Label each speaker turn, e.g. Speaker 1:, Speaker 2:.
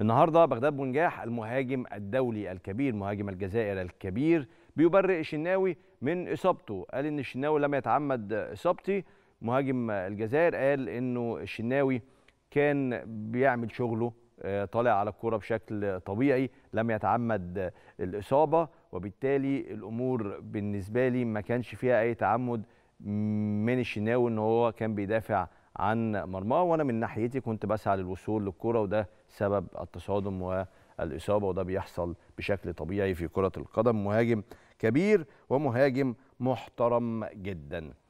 Speaker 1: النهارده بغداد بنجاح المهاجم الدولي الكبير مهاجم الجزائر الكبير بيبرئ الشناوي من اصابته قال ان الشناوي لم يتعمد اصابتي مهاجم الجزائر قال انه الشناوي كان بيعمل شغله آه، طالع على الكرة بشكل طبيعي لم يتعمد الاصابه وبالتالي الامور بالنسبه لي ما كانش فيها اي تعمد من الشناوي ان هو كان بيدافع عن مرماه وانا من ناحيتي كنت بسعى للوصول للكره وده سبب التصادم والاصابه وده بيحصل بشكل طبيعي في كره القدم مهاجم كبير ومهاجم محترم جدا